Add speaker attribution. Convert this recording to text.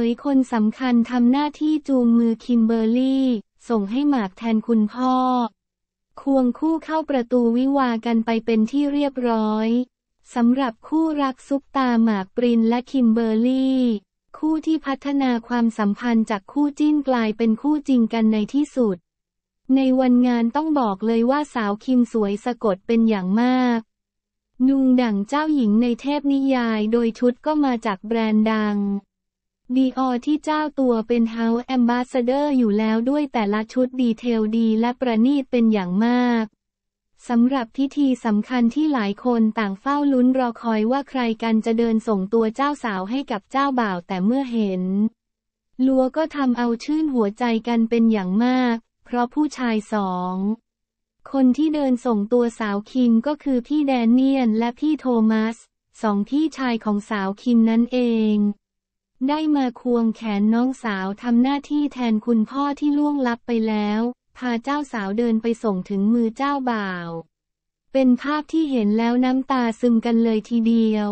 Speaker 1: ผยคนสำคัญทำหน้าที่จูงมือคิมเบอร์รี่ส่งให้หมากแทนคุณพ่อ ควงคู่เข้าประตูวิวากันไปเป็นที่เรียบร้อยสำหรับคู่รักซุปตาหมากปรินและคิมเบอร์รี่คู่ที่พัฒนาความสัมพันธ์จากคู่จิ้นกลายเป็นคู่จริงกันในที่สุด ในวันงานต้องบอกเลยว่าสาวคิมสวยสะกดเป็นอย่างมาก นุงดั่งเจ้าหญิงในเทพนิยายโดยชุดก็มาจากแบรนด์ดังดีออที่เจ้าตัวเป็นเฮาแอมบาสเดอร์ อยู่แล้วด้วยแต่ละชุดดีเทลดีและประณีตเป็นอย่างมากสำหรับพิธีสำคัญที่หลายคนต่างเฝ้าลุ้นรอคอยว่าใครกันจะเดินส่งตัวเจ้าสาวให้กับเจ้าบ่าวแต่เมื่อเห็น ลัวก็ทำเอาชื่นหัวใจกันเป็นอย่างมาก เพราะผู้ชายสอง คนที่เดินส่งตัวสาวคิมก็คือพี่แดเนียน และพี่โทมัสสองพี่ชายของสาวคิมนั่นเองได้มาควงแขนน้องสาวทำหน้าที่แทนคุณพ่อที่ล่วงลับไปแล้ว พาเจ้าสาวเดินไปส่งถึงมือเจ้าบ่าว เป็นภาพที่เห็นแล้วน้ำตาซึมกันเลยทีเดียว